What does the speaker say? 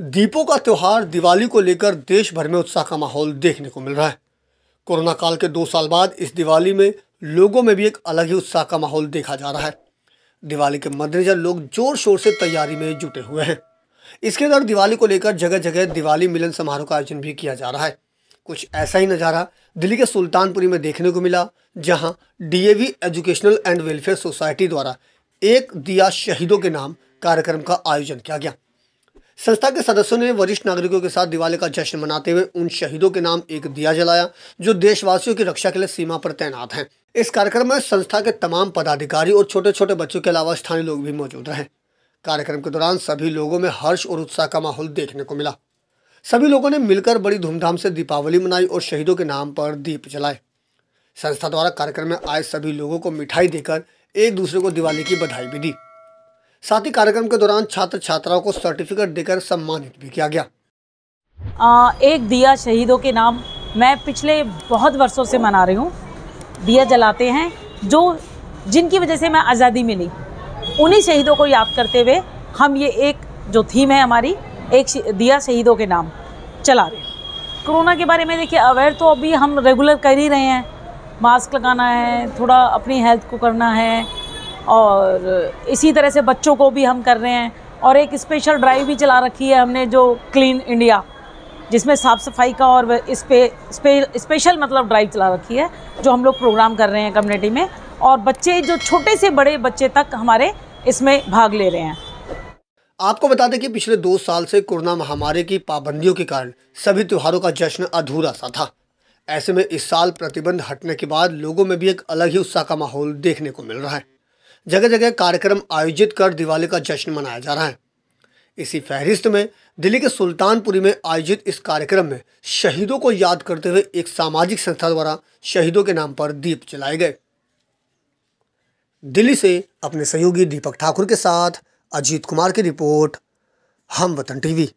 दीपों का त्यौहार दिवाली को लेकर देश भर में उत्साह का माहौल देखने को मिल रहा है कोरोना काल के दो साल बाद इस दिवाली में लोगों में भी एक अलग ही उत्साह का माहौल देखा जा रहा है दिवाली के मद्देनजर लोग जोर शोर से तैयारी में जुटे हुए हैं इसके अंदर दिवाली को लेकर जगह जगह दिवाली मिलन समारोह का आयोजन भी किया जा रहा है कुछ ऐसा ही नज़ारा दिल्ली के सुल्तानपुरी में देखने को मिला जहाँ the educational and welfare society द्वारा एक दिया शहीदों के नाम कार्यक्रम का आयोजन किया गया संस्था के सदस्यों ने वरिष्ठ नागरिकों के साथ दिवाली का जश्न मनाते हुए उन शहीदों के नाम एक दिया जलाया जो देशवासियों की रक्षा के लिए सीमा पर तैनात हैं इस कार्यक्रम में संस्था के तमाम पदाधिकारी और छोटे छोटे बच्चों के अलावा स्थानीय लोग भी मौजूद रहे कार्यक्रम के दौरान सभी लोगों में हर्ष और उत्साह का माहौल देखने को मिला सभी लोगों ने मिलकर बड़ी धूमधाम से दीपावली मनाई और शहीदों के नाम पर दीप जलाए संस्था द्वारा कार्यक्रम में आए सभी लोगों को मिठाई देकर एक दूसरे को दिवाली की बधाई भी दी साथ ही कार्यक्रम के दौरान छात्र छात्राओं को सर्टिफिकेट देकर सम्मानित भी किया गया आ, एक दिया शहीदों के नाम मैं पिछले बहुत वर्षों से मना रही हूँ दिया जलाते हैं जो जिनकी वजह से मैं आज़ादी मिली उन्हीं शहीदों को याद करते हुए हम ये एक जो थीम है हमारी एक दिया शहीदों के नाम चला रहे कोरोना के बारे में देखिए अवेयर तो अभी हम रेगुलर कर ही रहे हैं मास्क लगाना है थोड़ा अपनी हेल्थ को करना है और इसी तरह से बच्चों को भी हम कर रहे हैं और एक स्पेशल ड्राइव भी चला रखी है हमने जो क्लीन इंडिया जिसमें साफ़ सफाई का और इस पे स्पे, स्पेशल मतलब ड्राइव चला रखी है जो हम लोग प्रोग्राम कर रहे हैं कम्युनिटी में और बच्चे जो छोटे से बड़े बच्चे तक हमारे इसमें भाग ले रहे हैं आपको बता दें कि पिछले दो साल से कोरोना महामारी की पाबंदियों के कारण सभी त्योहारों का जश्न अधूरा सा था ऐसे में इस साल प्रतिबंध हटने के बाद लोगों में भी एक अलग ही उत्साह का माहौल देखने को मिल रहा है जगह जगह कार्यक्रम आयोजित कर दिवाली का जश्न मनाया जा रहा है इसी फहरिस्त में दिल्ली के सुल्तानपुरी में आयोजित इस कार्यक्रम में शहीदों को याद करते हुए एक सामाजिक संस्था द्वारा शहीदों के नाम पर दीप जलाए गए दिल्ली से अपने सहयोगी दीपक ठाकुर के साथ अजीत कुमार की रिपोर्ट हम वतन टीवी